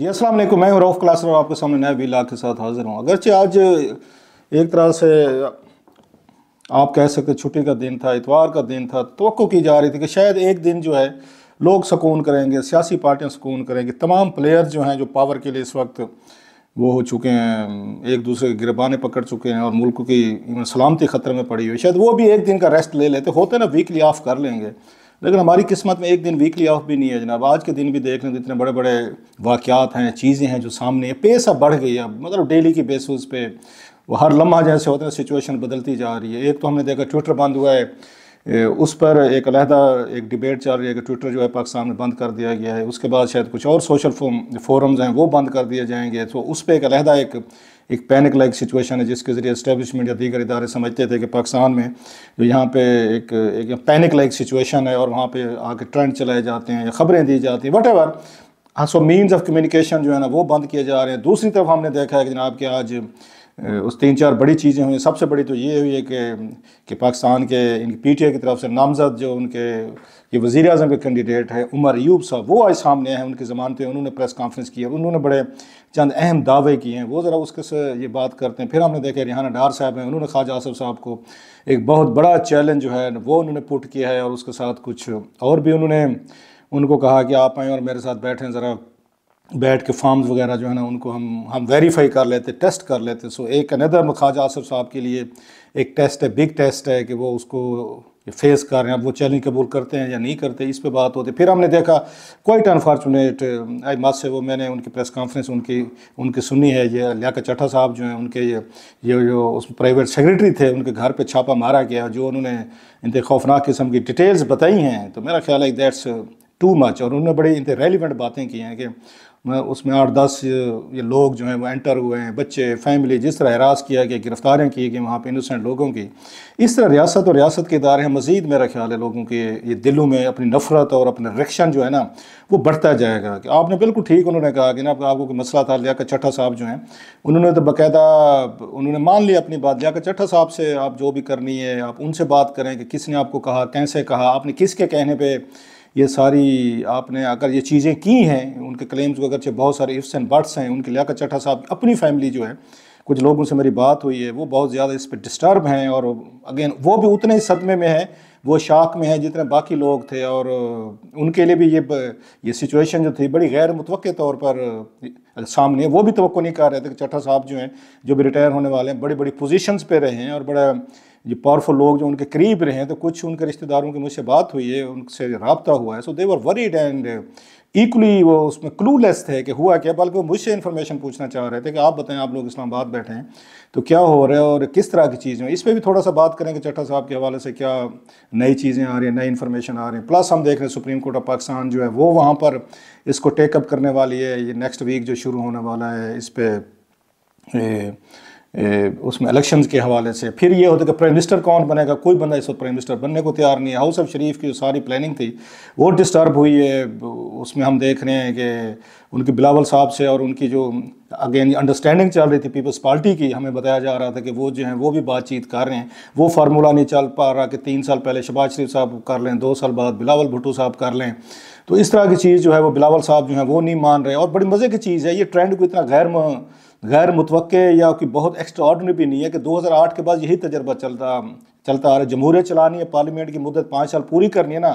जी अस्सलाम वालेकुम मैं हूं रऊफ़ क्लासर और आपके सामने नया वीला के साथ हाज़िर हूँ अगरचे आज एक तरह से आप कह सकते छुट्टी का दिन था इतवार का दिन था तो की जा रही थी कि शायद एक दिन जो है लोग सुकून करेंगे सियासी पार्टियाँ सुकून करेंगी तमाम प्लेयर जो हैं जो पावर के लिए इस वक्त वो हो चुके हैं एक दूसरे के गिरबाने पकड़ चुके हैं और मुल्क की सलामती ख़तरे में पड़ी हुई शायद वो भी एक दिन का रेस्ट ले लेते होते ना वीकली ऑफ कर लेंगे लेकिन हमारी किस्मत में एक दिन वीकली ऑफ भी नहीं है जनाब आज के दिन भी देख लें तो इतने बड़े बड़े वाक़ात हैं चीज़ें हैं जो सामने है पेसा बढ़ गई है मतलब डेली की बेसिस पे वो हर लम्हा जैसे होते हैं सिचुएशन बदलती जा रही है एक तो हमने देखा ट्विटर बंद हुआ है उस पर एक अलहदा एक डिबेट चल रही है कि ट्विटर जो है पाकिस्तान में बंद कर दिया गया है उसके बाद शायद कुछ और सोशल फोरम्स हैं वो बंद कर दिए जाएंगे तो उस पर एक अलहदा एक एक पैनिक लाइक सिचुएशन है जिसके ज़रिए इस्टेबलिशमेंट या दीगर इदारे समझते थे कि पाकिस्तान में जो यहाँ पे एक एक पैनिक लाइक सिचुएशन है और वहाँ पे आके ट्रेंड चलाए जाते हैं या खबरें दी जाती हैं वट एवर हाँ सो मीन्स ऑफ कम्युनिकेशन जो है ना वो बंद किए जा रहे हैं दूसरी तरफ हमने देखा है कि जनाब के आज उस तीन चार बड़ी चीज़ें हुई सबसे बड़ी तो ये हुई है कि कि पाकिस्तान के इनकी पी टी आई की तरफ से नामजद जो उनके ये वज़ी अजम के कैंडिडेट है उमर यूब साहब वो आज सामने हैं उनकी ज़मानत उन्होंने प्रेस कॉन्फ्रेंस की है उन्होंने बड़े चंद अहम दावे किए हैं वो ज़रा उसके से ये बात करते हैं फिर हमने देखा रिहाना डार साहब हैं उन्होंने ख्वाजा आसफ साहब को एक बहुत बड़ा चैलेंज जो है वो उन्होंने पुट किया है और उसके साथ कुछ और भी उन्होंने उनको कहा कि आप आएँ और मेरे साथ बैठें ज़रा बैठ के फॉर्म्स वगैरह जो है ना उनको हम हम वेरीफाई कर लेते टेस्ट कर लेते सो एक अनदर ख्वाजा आसफ साहब के लिए एक टेस्ट है बिग टेस्ट है कि वो उसको फेस कर रहे हैं अब वो चैलेंज कबूल करते हैं या नहीं करते इस पर बात होती फिर हमने देखा क्वाइट अनफॉर्चुनेट आई मत से वो मैंने उनकी प्रेस कॉन्फ्रेंस उनकी उनकी सुनी है ये लियाकत चट्ठा साहब जो हैं उनके ये ये जो उस प्राइवेट सेक्रेटरी थे उनके घर पे छापा मारा गया जो उन्होंने इनके खौफनाक किस्म की डिटेल्स बताई हैं तो मेरा ख्याल है दैट्स टू मच और उन्होंने बड़ी इनके रेलिवेंट बातें की हैं कि उसमें आठ दस ये लोग जो हैं वो एंटर हुए हैं बच्चे फैमिली जिस तरह हरास किया गया गिरफ़्तारियाँ की गई वहाँ पर इनोसेंट लोगों की इस तरह रियासत और रियासत के इदारे हैं मज़ीद मेरा ख्याल है लोगों के ये दिलों में अपनी नफरत और अपना रिक्शन जो है ना वो बढ़ता जाएगा कि आपने बिल्कुल ठीक उन्होंने कहा कि ना आपको कोई मसला था लिया चट्ठा साहब जो हैं उन्होंने तो बाकायदा उन्होंने मान लिया अपनी बात लिया चट्ठा साहब से आप जो भी करनी है आप उनसे बात करें कि किसने आपको कहा कैसे कहा आपने किसके कहने पर ये सारी आपने अगर ये चीज़ें की हैं उनके क्लेम्स को अगरचे बहुत सारे इफ्स एंड बर्ड्स हैं उनके लिया चटा साहब अपनी फैमिली जो है कुछ लोगों से मेरी बात हुई है वो बहुत ज़्यादा इस पर डिस्टर्ब हैं और अगेन वो भी उतने ही सदमे में है वो शाख में है जितने बाकी लोग थे और उनके लिए भी ये ये सिचुएशन जो थी बड़ी गैर मुतव तौर पर सामने वो भी तो नहीं कर रहे थे कि चट्टा साहब जो हैं जो भी रिटायर होने वाले हैं बड़ी बड़ी पोजिशन पे रहे हैं और बड़ा जो पावरफुल लोग जो उनके करीब रहे हैं तो कुछ उनके रिश्तेदारों की मुझसे बात हुई है उनसे रबता हुआ है so they were worried and equally वो उसमें क्लूलेस थे कि हुआ क्या बल्कि वो मुझसे इन्फॉर्मेशन पूछना चाह रहे थे कि आप बताएं आप लोग इस्लामाबाद बैठे हैं तो क्या हो रहा है और किस तरह की चीज़ें इस पर भी थोड़ा सा बात करेंगे चट्टा साहब के हवाले से क्या नई चीज़ें आ रही हैं नई इन्फॉर्मेशन आ रही हैं प्लस हम देख रहे हैं सुप्रीम कोर्ट ऑफ पाकिस्तान जो है वो वहाँ पर इसको टेकअप करने वाली है ये नेक्स्ट वीक जो शुरू होने वाला है इस पर उसमें इलेक्शंस के हवाले से फिर ये होता है कि प्राइम मिनिस्टर कौन बनेगा कोई बंदा इस वक्त प्राइम मिनिस्टर बनने को तैयार नहीं है हाउस ऑफ शरीफ की जो सारी प्लानिंग थी वो डिस्टर्ब हुई है उसमें हम देख रहे हैं कि उनके बिलावल साहब से और उनकी जो अगेन अंडरस्टैंडिंग चल रही थी पीपल्स पार्टी की हमें बताया जा रहा था कि वो जो हैं वो भी बातचीत कर रहे हैं वो फार्मूला नहीं चल पा रहा कि तीन साल पहले शबाज शरीफ साहब कर लें दो साल बाद बिलावल भुट्टो साहब कर लें तो इस तरह की चीज़ जो है वो बिलावल साहब जो है वो नहीं मान रहे और बड़ी मज़े की चीज़ है ये ट्रेंड को इतना गैर गैर मुतव या कि बहुत एक्स्ट्राऑर्डनरी भी नहीं है कि 2008 के बाद यही तजर्बा चलता चलता आ रहा है जमहूरियत चलानी है पार्लियामेंट की मुदत पाँच साल पूरी करनी है ना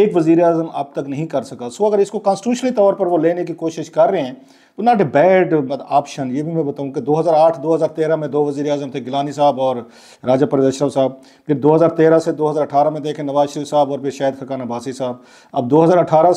एक वज़ी अजम अब तक नहीं कर सका सो अगर इसको कॉन्स्टिट्यूशनली तौर पर वो लेने की कोशिश कर रहे हैं तो नॉट ए बैड ऑप्शन ये भी मैं बताऊँ कि 2008 2013 में दो वज़ी अजम थे गिलानी साहब और राजा परवेशराव साहब फिर दो से दो में देखें नवाज शरीफ साहब और फिर शाहिद खकान अब्बासी साहब अब दो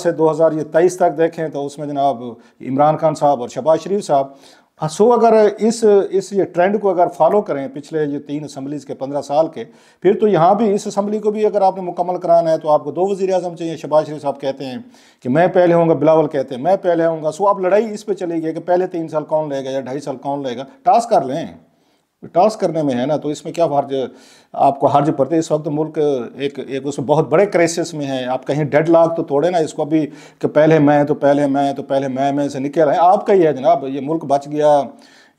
से दो हज़ार तक देखें तो उसमें जनाब इमरान खान साहब और शबाज शरीफ साहब हाँ सो अगर इस इस ये ट्रेंड को अगर फॉलो करें पिछले ये तीन असम्बलीज़ के पंद्रह साल के फिर तो यहाँ भी इस असम्बली को भी अगर आपने मुकम्मल कराना है तो आपको दो वजी अजम चाहिए शबाज शरीफ साहब कहते हैं कि मैं पहले होऊंगा बिलावल कहते हैं मैं पहले होऊंगा सो आप लड़ाई इस पर चलेगी कि पहले तीन साल कौन लेगा या ढाई साल कौन लेगा टास्क कर लें टॉस करने में है ना तो इसमें क्या हर्ज आपको हर्ज पड़ते इस वक्त मुल्क एक एक उसमें बहुत बड़े क्राइसिस में है आप कहीं डेड लाख तो तोड़े ना इसको अभी कि पहले मैं तो पहले मैं तो पहले मैं मैं से निकल रहे हैं आपका ही है जनाब ये मुल्क बच गया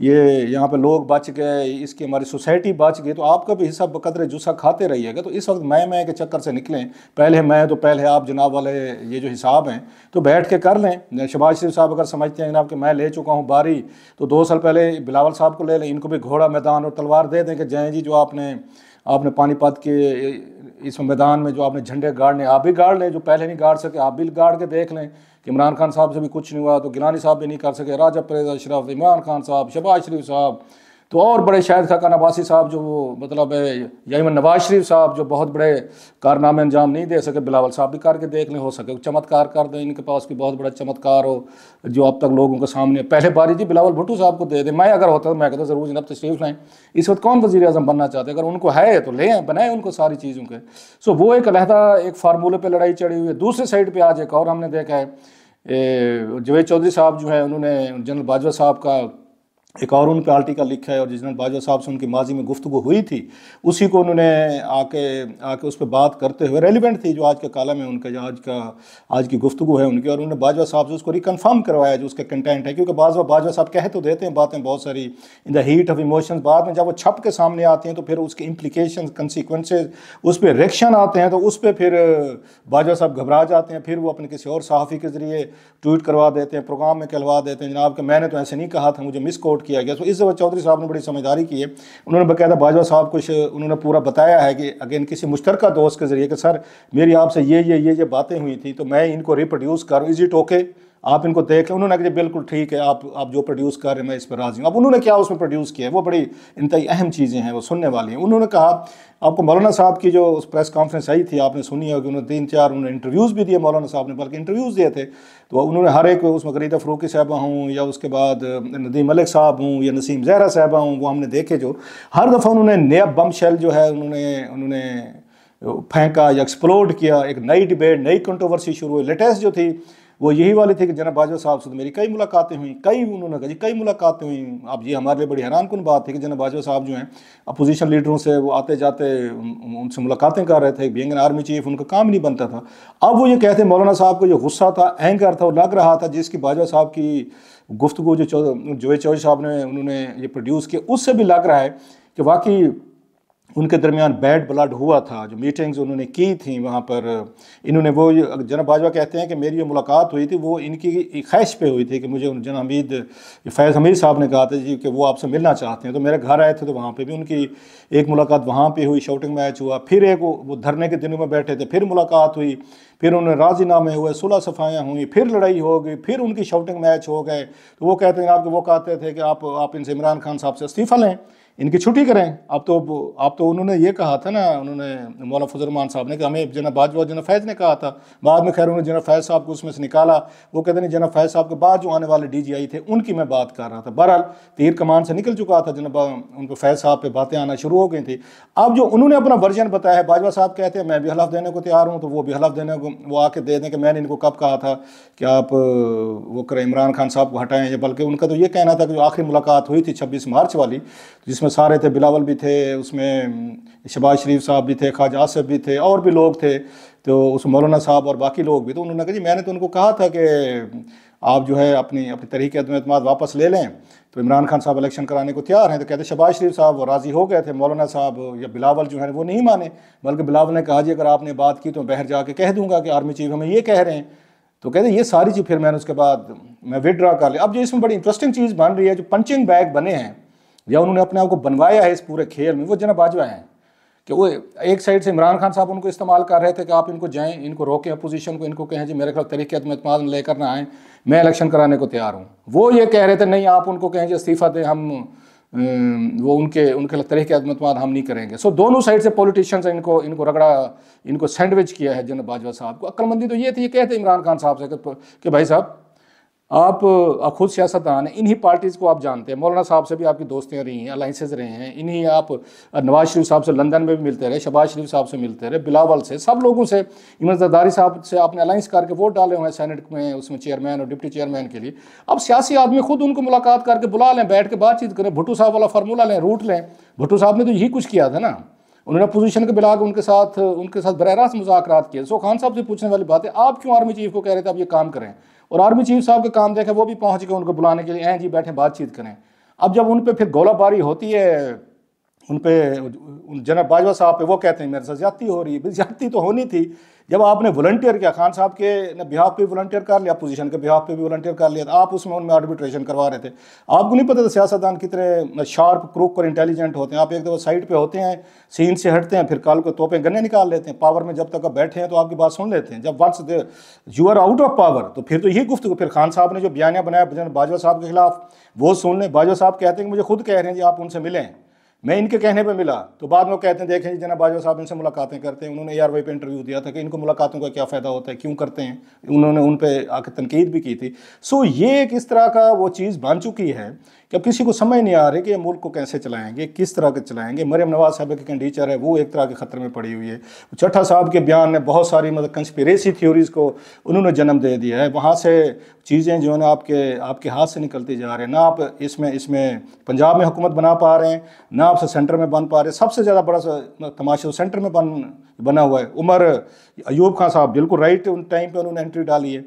ये यहाँ पे लोग बच गए इसकी हमारी सोसाइटी बच गई तो आपका भी हिस्सा बकदर जुस्सा खाते रहिएगा तो इस वक्त मैं मैं के चक्कर से निकलें पहले मैं तो पहले आप जनाब वाले ये जो हिसाब हैं तो बैठ के कर लें शबाज शरीफ साहब अगर समझते हैं जनाब कि मैं ले चुका हूँ बारी तो दो साल पहले बिलावल साहब को ले लें इनको भी घोड़ा मैदान और तलवार दे दें कि जय जी जो आपने आपने पानीपत के इस मैदान में जो आपने झंडे गाड़ने आप भी गाड़ लें जो पहले नहीं गाड़ सके आप भी गाड़ के देख लें कि इमरान खान साहब से भी कुछ नहीं हुआ तो गिलानी साहब भी नहीं कर सके राजा प्रेजा अशरफ इमरान खान साहब शबाज शरीफ साहब तो और बड़े शायद खाका नवासी साहब जो वो मतलब यहीमन नवाज शरीफ साहब जो बहुत बड़े कारनामे अंजाम नहीं दे सके बिलावल साहब भी करके देख लें हो सके चमत्कार कर दें इनके पास भी बहुत बड़ा चमत्कार हो जो अब तक लोगों के सामने पहले बारी जी बिलावल भुट्टू साहब को दे दें मैं अगर होता तो मैं कहता ज़रूर जनाब तशरीफ लाएँ इस वक्त कौन वजी अजम बनना चाहते अगर उनको है तो ले बनाएं उनको सारी चीज़ों के सो वो एक अलहदा एक फार्मूले पर लड़ाई चढ़ी हुई है दूसरे साइड पर आज एक और हमने देखा है जवेद चौधरी साहब जो है उन्होंने जनरल बाजवा साहब का एक और उन पर आर्टिकल लिखा है और दिन बाजवा साहब से उनकी माजी में गुफ्तु हुई थी उसी को उन्होंने आके आके उस पर बात करते हुए रेलिवेंट थी जो आज के कालम है उनका जो आज का आज की गुफ्तु है उनकी और उन्होंने बाजवा साहब से उसको रिकनफर्म करवाया जो उसका कंटेंट है क्योंकि बाजवा बाजवा साहब कह तो देते हैं बातें बहुत सारी in the heat of emotion बाद में जब वो छप के सामने आती हैं तो फिर उसके इम्प्लीकेशन कंसिक्वेंसेज उस पर रिएक्शन आते हैं तो उस पर फिर बाजवा साहब घबरा जाते हैं फिर वो अपने किसी और सहाफ़ी के ज़रिए ट्वीट करवा देते हैं प्रोग्राम में कहवा देते हैं जनाब के मैंने तो ऐसे नहीं कहा था मुझे मिस कोट रिपोर्ट किया गया तो इस वक्त चौधरी साहब ने बड़ी समझदारी की है उन्होंने बाकायदा बाजवा साहब कुछ उन्होंने पूरा बताया है कि अगेन किसी मुश्तर दोस्त के ज़रिए कि सर मेरी आपसे ये ये ये ये बातें हुई थी तो मैं इनको रिप्रोड्यूस करूँ इज़ इट ओके आप इनको देख लें उन्होंने कहा बिल्कुल ठीक है आप आप जो प्रोड्यूस कर रहे हैं मैं इस पर राज़ी हूँ अब उन्होंने क्या उसमें प्रोड्यूस किया है वो बड़ी इंतई अहम चीज़ें हैं वो सुनने वाली हैं उन्होंने कहा आपको मौलाना साहब की जो उस प्रेस कॉन्फ्रेंस आई थी आपने सुनी होगी उन्होंने तीन चार उन्होंने इंटरव्यूज़ भी दिए मौलाना साहब ने बल्कि इंटरव्यूज़ दिए थे तो उन्होंने हर एक उसमें गरीदा फ़रूकी साहबा हूँ या उसके बाद नदीम मलिक साहब हूँ या नसीम जहरा साहबा हूँ वो हमने देखे जो हर दफ़ा उन्होंने नया बम शैल जो है उन्होंने उन्होंने फेंका या एक्सप्लोड किया एक नई डिबेट नई कंट्रोवर्सी शुरू हुई लेटेस्ट जो थी वो यही वाले थे कि जना बाजवा साहब से तो मेरी कई मुलाकातें हुई कई उन्होंने कहा जी कई मुलाकातें हुई अब ये हमारे लिए बड़ी हैरान कन बात है कि जना बाजवा साहब जो हैं अपोजिशन लीडरों से वो आते जाते उनसे मुलाकातें कर रहे थे बेंगन आर्मी चीफ उनका काम नहीं बनता था अब वो ये कहते मौलाना साहब को जो गुस्सा था एंकर था वो लग रहा था जिसकी बाजवा साहब की गुफ्तु जो जोए चौधरी साहब ने उन्होंने ये प्रोड्यूस किया उससे भी लग रहा है कि वाकई उनके दरमियान बैड ब्लड हुआ था जो मीटिंग्स उन्होंने की थी वहाँ पर इन्होंने वो जनाब बाजवा कहते हैं कि मेरी जो मुलाकात हुई थी वो इनकी ख्वाहिश पे हुई थी कि मुझे जना हमीद फैज़ हमीद साहब ने कहा था जी कि वो आपसे मिलना चाहते हैं तो मेरे घर आए थे तो वहाँ पे भी उनकी एक मुलाकात वहाँ पर हुई शॉटिंग मैच हुआ फिर एक वो धरने के दिनों में बैठे थे फिर मुलाकात हुई फिर उन्होंने राजीनामे हुए सुलह सफाइयाँ हुई फिर लड़ाई हो गई फिर उनकी शॉटिंग मैच हो गए तो वो कहते हैं आप वो कहते थे कि आप आप इनसे इमरान खान साहब से इस्तीफ़ा लें इनकी छुट्टी करें अब तो आप तो उन्होंने ये कहा था ना उन्होंने मौलाना फजलमान साहब ने कि हमें जना बाजवा जना फैज़ ने कहा था बाद में खैर उन्होंने जना फैज़ साहब को उसमें से निकाला वो कहते नहीं जना फैज़ साहब के बाद जो आने वाले डी थे उनकी मैं बात कर रहा था बहरहाल तीर कमान से निकल चुका था जना उनको फैज़ साहब पर बातें आना शुरू हो गई थी अब जो उन्होंने अपना वर्जन बताया है बाजवा साहब कहते हैं मैं भी हलफ देने को तैयार हूँ तो वो भी हलफ देने को वो आके दे दें कि मैंने इनको कब कहा था कि आप वो करें इमरान खान साहब को हटाएं या बल्कि उनका तो ये कहना था कि जो आखिरी मुलाकात हुई थी छब्बीस मार्च वाली जिसमें उसमें सारे थे बिलावल भी थे उसमें शबाज शरीफ साहब भी थे ख्वाजा आसफ भी थे और भी लोग थे तो उस मौलाना साहब और बाकी लोग भी तो उन्होंने कहा जी मैंने तो उनको कहा था कि आप जो है अपनी अपनी तरीके अदम वापस ले लें तो इमरान खान साहब इलेक्शन कराने को तैयार हैं तो कहते शबाज शरीफ साहब वो राज़ी हो गए थे मौलाना साहब या बिलावल जो है वो नहीं माने बल्कि बिलावल ने कहा जी अगर आपने बात की तो बहर जाके कह दूंगा कि आर्मी चीफ हमें ये कह रहे हैं तो कहते ये सारी चीज़ फिर मैंने उसके बाद मैं विदड्रा कर लिया अब जो इसमें बड़ी इंटरेस्टिंग चीज़ बन रही है जो पंचिंग बैग बने हैं या उन्होंने अपने आप को बनवाया है इस पूरे खेल में वो जना बाजवा हैं कि वो एक साइड से इमरान खान साहब उनको इस्तेमाल कर रहे थे कि आप इनको जाएँ इनको रोकें अपोजिशन को इनको कहें जी मेरे खिलाफ तरीके में लेकर ना आएँ मैं इलेक्शन कराने को तैयार हूँ वो ये कह रहे थे नहीं आप उनको कहें जी इस्तीफ़ा दें हम वो उनके उनके तरीके में अतमाद हम नहीं करेंगे सो दोनों साइड से पॉलिटिशियंस इनको इनको रगड़ा इनको सैंडविच किया है जना बाजवा साहब को अक्लमंदी तो ये थी ये कहते इमरान खान साहब से कि भाई साहब आप खुद सियासतदान हैं इन्हीं पार्टीज़ को आप जानते हैं मौलाना साहब से भी आपकी दोस्तियाँ रही हैं अलाइंसेज रहे हैं इन्हीं आप नवाज शरीफ साहब से लंदन में भी मिलते रहे शबाज शरीफ साहब से मिलते रहे बिलावल से सब लोगों से इमर जदारी साहब से आपने अलाइंस करके वोट डाले हुए हैं सैनट में उसमें चेयरमैन और डिप्टी चेयरमैन के लिए अब सियासी आदमी खुद उनको मुलाकात करके बुला लें बैठ के बातचीत करें भुटू साहब वाला फार्मूला लें रूट लें भुटू साहब ने तो यही कुछ किया था ना उन्होंने अपोजिशन के बिलाग उनके साथ उनके साथ बर रास्त मुजाकर किए सो खान साहब से पूछने वाली बात है आप क्यों आर्मी चीफ को कह रहे थे आप ये काम करें और आर्मी चीफ साहब का काम देखें वो भी पहुँच गए उनको बुलाने के लिए ए जी बैठे बातचीत करें अब जब उन पर फिर गोलाबारी होती है उन पर जनरल बाजवा साहब पे वो कहते हैं मेरे साथ ज्यादा हो रही है ज्यादा तो होनी थी जब आपने वॉलंटियर किया खान साहब के ने बिहाफ पे वॉलंटियर कर लिया अपोजिशन के बिहाफ पे भी वॉलंटियर कर लिया आप उसमें उनमें आर्बिट्रेशन करवा रहे थे आपको नहीं पता था सियासतदान कितने शार्प क्रूक और इंटेलिजेंट होते हैं आप एक दफ़ा साइड पर होते हैं सीन से हटते हैं फिर काल को तोपें गन्ने निकाल लेते हैं पावर में जब तक आप बैठे हैं तो आपकी बात सुन लेते हैं जब once they you are out of power तो फिर तो यही गुफ्त फिर खान साहब ने जो बयानिया बनाया बाजवा साहब के खिलाफ वो सुन लें बाजवा साहब कहते हैं कि मुझे खुद कह रहे हैं जी आप उनसे मिलें मैं इनके कहने पे मिला तो बाद में कहते हैं देखें जी जना बाजवा साहब इनसे मुलाकातें करते हैं उन्होंने ए आर वाई पर इंटरव्यू दिया था कि इनको मुलाकातों का क्या फ़ायदा होता है क्यों करते हैं उन्होंने उन पर आकर तनकीद भी की थी सो ये एक इस तरह का वो चीज़ बन चुकी है कि अब किसी को समझ नहीं आ रही कि ये मुल्क को कैसे चलाएंगे किस तरह के चलाएंगे मरियम नवाज साहब के कंडीचर है वो एक तरह के ख़तरे में पड़ी हुई है चट्ठा साहब के बयान ने बहुत सारी मतलब कंस्परेसी थ्योरीज़ को उन्होंने जन्म दे दिया है वहाँ से चीज़ें जो है ना आपके आपके हाथ से निकलती जा रही है ना आप इसमें इसमें पंजाब में हुकूमत बना पा रहे हैं ना हिसाब से सेंटर में बन पा रहे सबसे ज़्यादा बड़ा तमाशा सेंटर में बन बना हुआ है उमर अयूब खान साहब बिल्कुल राइट उन टाइम पर उन्होंने एंट्री डाली है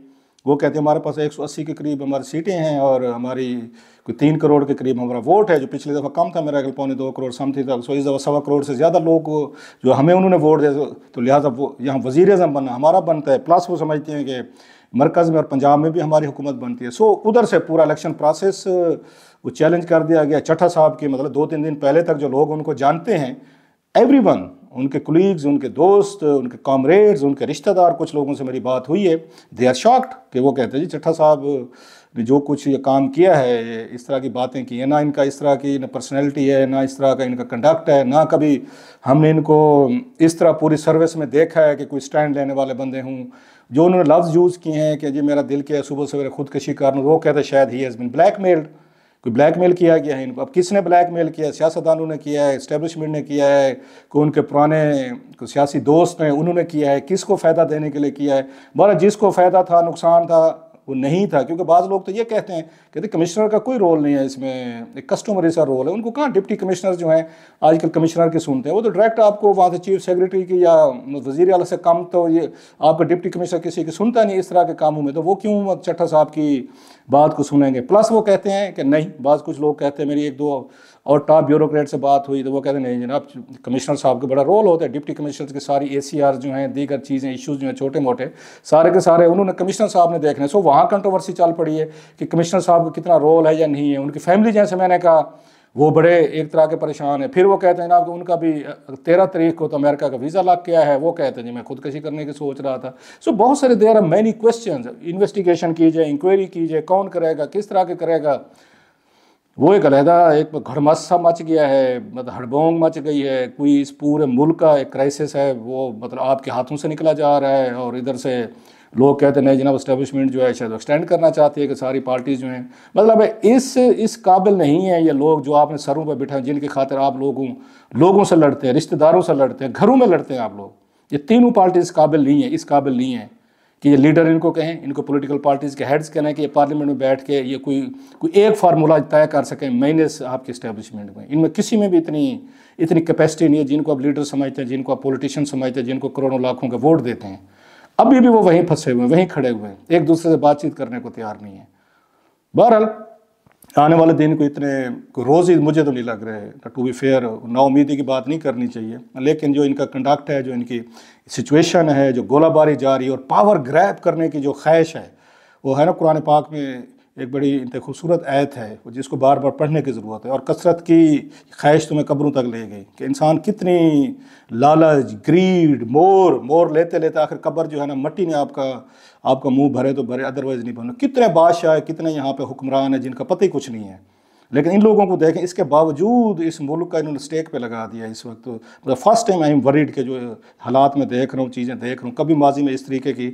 वो कहते हैं हमारे पास 180 के करीब हमारी सीटें हैं और हमारी कोई तीन करोड़ के करीब हमारा वोट है जो पिछले दफ़ा कम था मेरा पौने दो करोड़ समथिंग था सो इस दफ़ा सवा करोड़ से ज़्यादा लोग जो हमें उन्होंने वोट दिया तो लिहाजा वो यहाँ वजीर अजम बनना हमारा बनता है प्लस वो समझते हैं कि मरकज़ में और पंजाब में भी हमारी हुकूमत बनती है सो उधर से पूरा इलेक्शन प्रोसेस वो चैलेंज कर दिया गया चटा साहब के मतलब दो तीन दिन पहले तक जो लोग उनको जानते हैं एवरी वन उनके कुलीग्स उनके दोस्त उनके कॉमरेड्स उनके रिश्तेदार कुछ लोगों से मेरी बात हुई है दे आर शॉक्ड कि वो कहते हैं जी चट्ठा साहब ने जो कुछ ये काम किया है इस तरह की बातें की है ना इनका इस तरह की ना पर्सनैलिटी है ना इस तरह का इनका कंडक्ट है ना कभी हमने इनको इस तरह पूरी सर्विस में देखा है कि कोई स्टैंड लेने वाले बंदे हों जो उन्होंने लफ्ज़ यूज़ किए हैं कि जी मेरा दिल किया सुबह सवेरे खुदकशी कारण वो कहते शायद ही हैज़ बिन ब्लैक मेल्ड कि ब्लैकमेल किया गया है इनको अब किसने ब्लैकमेल किया है सियासतदानों ने किया है इस्टेब्लिशमेंट ने किया है कोई उनके पुराने को सियासी दोस्त हैं उन्होंने किया है किसको फ़ायदा देने के लिए किया है बहरा जिसको फ़ायदा था नुकसान था वो नहीं था क्योंकि बाज़ लोग तो ये कहते हैं कहते कमिश्नर का कोई रोल नहीं है इसमें एक कस्टमर सा रोल है उनको कहाँ डिप्टी कमिश्नर जो हैं आजकल कमिश्नर की सुनते हैं वो तो डायरेक्ट आपको वहाँ से चीफ सेक्रेटरी की या वजीर अला से काम तो ये आपका डिप्टी कमिश्नर किसी की सुनता नहीं इस तरह के कामों में तो वो क्यों चट्टा साहब की बात को सुनेंगे प्लस वो कहते हैं कि नहीं बाज़ कुछ लोग कहते हैं मेरी एक दो और टॉप ब्यूरोक्रेट से बात हुई तो वो कहते हैं नहीं जनाब कमिश्नर साहब का बड़ा रोल होता है डिप्टी कमिश्नर के सारी ए जो हैं दीगर चीज़ें इशूज़ जो हैं छोटे मोटे सारे के सारे उन्होंने कमिश्नर साहब ने देखने सो वहाँ वहाँ कंट्रोवर्सी चल पड़ी है कि कमिश्नर साहब कितना रोल है या नहीं है उनकी फैमिली जैसे मैंने कहा वो बड़े एक तरह के परेशान हैं फिर वो कहते हैं ना कि उनका भी तेरह तारीख को तो अमेरिका का वीज़ा लग गया है वो कहते हैं जी मैं खुदकशी करने की सोच रहा था सो so, बहुत सारे there are many question investigation की जाए इंक्वायरी की जाए कौन करेगा किस तरह के करेगा वो एक अलहदा एक घड़मस्सा मच गया है मतलब हड़बोंग मच गई है कोई इस पूरे मुल्क का एक क्राइसिस है वो मतलब आपके हाथों से निकला जा रहा है और इधर से लोग कहते नहीं जनाब इस्टेबलिशमेंट जो है शायद एक्सटेंड करना चाहती है कि सारी पार्टीज़ जो हैं मतलब है इस इस काबिल नहीं है ये लोग जो आपने सरों पर बिठा जिनकी खातिर आप लोगों लोगों से लड़ते हैं रिश्तेदारों से लड़ते हैं घरों में लड़ते हैं आप लोग ये तीनों पार्टी इस काबिल नहीं है इस काबिल नहीं है कि ये लीडर इनको कहें इनको पॉलिटिकल पार्टीज़ के हेड्स कहना है कि ये पार्लियामेंट में बैठ के ये कोई कोई एक फार्मूला तय कर सकें माइनस आपके इस्टेब्लिशमेंट में इनमें किसी में भी इतनी इतनी कैपेसिटी नहीं है जिनको आप लीडर समझते हैं जिनको आप पॉलिटिशियन समझते हैं जिनको करोड़ों लाखों का वोट देते हैं अभी भी वो वहीं फंसे हुए हैं वहीं खड़े हुए हैं एक दूसरे से बातचीत करने को तैयार नहीं है बहरहाल आने वाले दिन को इतने को रोज़ ही मुझे तो नहीं लग रहे हैं टू बी फेयर नाउमीदी की बात नहीं करनी चाहिए लेकिन जो इनका कंडक्ट है जो इनकी सिचुएशन है जो गोलाबारी है और पावर ग्रैप करने की जो ख्वाहिश है वो है ना कुरान पाक में एक बड़ी इंत खूबसूरत आयत है जिसको बार बार पढ़ने की ज़रूरत है और कसरत की ख्वाहिश तुम्हें तो कब्रों तक ले गई कि इंसान कितनी लालच ग्रीड मोर मोर लेते लेते आखिर कब्र जो है ना मट्टी ने आपका आपका मुंह भरे तो भरे अदरवाइज़ नहीं भरना कितने बादशाह कितने यहाँ पे हुक्मरान हैं जिनका पता ही कुछ नहीं है लेकिन इन लोगों को देखें इसके बावजूद इस मुल्क का इन्होंने स्टेक पे लगा दिया इस वक्त मतलब first time I am worried के जो हालात में देख रहा हूँ चीज़ें देख रहा हूँ कभी माजी में इस तरीके की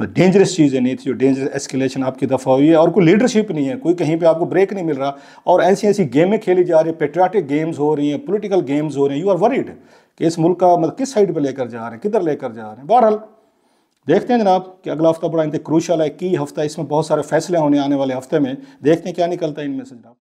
डेंजरस मतलब चीज़ें नहीं थी जो डेंजरस एस्केलेशन आपकी दफ़ा हुई है और कोई लीडरशिप नहीं है कोई कहीं पे आपको ब्रेक नहीं मिल रहा और ऐसी ऐसी गेमें खेली जा रही है पेट्रियाटिक गेम्स हो रही हैं पोलिटिकल गेम्स हो रही हैं यू आर वरीड कि इस मुल्क का मतलब किस साइड पर लेकर जा रहे हैं किधर लेकर जा रहे हैं बहरहाल देखते हैं जनाब कि अगला हफ्ता बड़ा इंतजार क्रूशल है कि हफ्ता इसमें बहुत सारे फैसले होने आने वाले हफ्ते में देखते हैं क्या निकलता है इनमें से जनाब